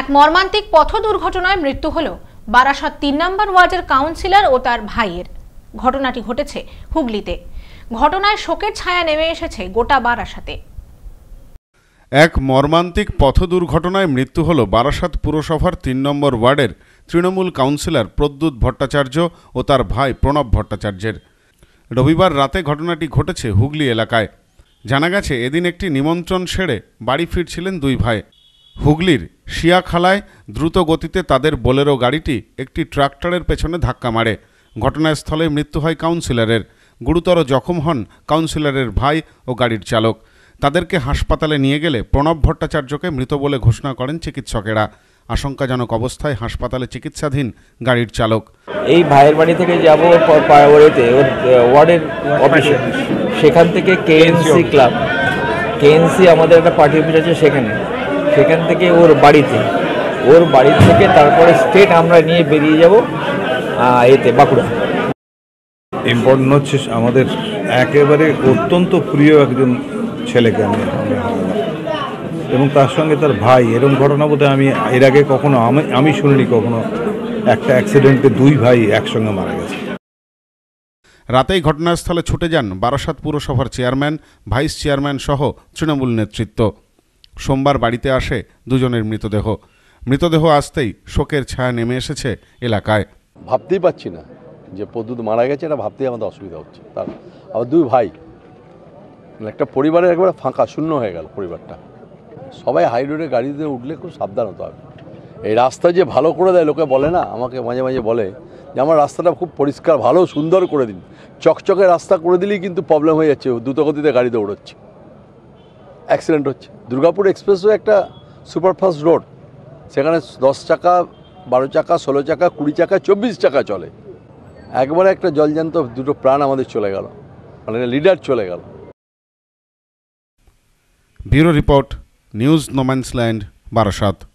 এক মর্মান্তিক পথ দুর্ঘটনায় মৃত্যু হল বারাসাত তিন নম্বর ওয়ার্ডের কাউন্সিলর ও তার ভাইয়ের ঘটনাটি ঘটেছে হুগলিতে ঘটনায় শোকের ছায়া নেমে এসেছে গোটা বারাসাতে এক মর্মান্তিক পথ দুর্ঘটনায় মৃত্যু হল বারাসাত পুরসভার তিন নম্বর ওয়ার্ডের তৃণমূল কাউন্সিলর প্রদ্যুৎ ভট্টাচার্য ও তার ভাই প্রণব ভট্টাচার্যের রবিবার রাতে ঘটনাটি ঘটেছে হুগলি এলাকায় জানা গেছে এদিন একটি নিমন্ত্রণ সেরে বাড়ি ফিরছিলেন দুই ভাই হুগলির শিয়াখালায় দ্রুত গতিতে তাদের বোলেরো গাড়িটি একটি ট্রাক্টরের পেছনে ধাক্কা মারে ঘটনাস্থলে মৃত্যু হয় কাউন্সিলরের গুরুতর জখম হন কাউন্সিলরের ভাই ও গাড়ির চালক তাদেরকে হাসপাতালে নিয়ে গেলে প্রণব ভট্টাচার্যকে মৃত বলে ঘোষণা করেন চিকিৎসকেরা আশঙ্কাজনক অবস্থায় হাসপাতালে চিকিৎসাধীন গাড়ির চালক এই ভাইয়ের বাড়ি থেকে যাব ওয়ার্ডের অফিসে সেখান থেকে কেএনসি ক্লাব কেএনসি আমাদের একটা পার্টি অফিস আছে সেখানে সেখান থেকে ওর বাড়িতে ওর বাড়ি থেকে তারপরে স্টেট আমরা নিয়ে বেরিয়ে যাব এতে বাঁকুড়া ইম্পর্টেন্ট হচ্ছে আমাদের একেবারে অত্যন্ত প্রিয় একজন ছেলেকে আমি এবং তার সঙ্গে তার ভাই এরকম ঘটনা বোধহয় আমি এর আগে কখনো আমি আমি শুনিনি কখনো একটা অ্যাক্সিডেন্টে দুই ভাই একসঙ্গে মারা গেছে রাতেই ঘটনাস্থলে ছুটে যান বারাসাত পুরসভার চেয়ারম্যান ভাইস চেয়ারম্যান সহ তৃণমূল নেতৃত্ব সোমবার বাড়িতে আসে দুজনের মৃতদেহ মৃতদেহ আসতেই শোকের ছায়া নেমে এসেছে এলাকায় ভাবতেই পাচ্ছি না যে প্রদ্যুৎ মারা গেছে এটা ভাবতেই আমাদের অসুবিধা হচ্ছে তার আবার দুই ভাই মানে একটা পরিবারের একবারে ফাঁকা শূন্য হয়ে গেল পরিবারটা সবাই হাই রোডে গাড়িতে উঠলে খুব সাবধান হতে হবে এই রাস্তা যে ভালো করে দেয় লোকে বলে না আমাকে মাঝে মাঝে বলে যে আমার রাস্তাটা খুব পরিষ্কার ভালো সুন্দর করে দিন চকচকে রাস্তা করে দিলেই কিন্তু প্রবলেম হয়ে যাচ্ছে দ্রুতগতিতে গাড়ি দৌড়চ্ছে অ্যাক্সিডেন্ট হচ্ছে দুর্গাপুর এক্সপ্রেসও একটা সুপারফাস্ট রোড সেখানে দশ চাকা বারো চাকা ষোলো চাকা কুড়ি চাকা চব্বিশ চাকা চলে একবারে একটা জলজান্ত দুটো প্রাণ আমাদের চলে গেল মানে লিডার চলে গেল bureau report news no man's land Barasat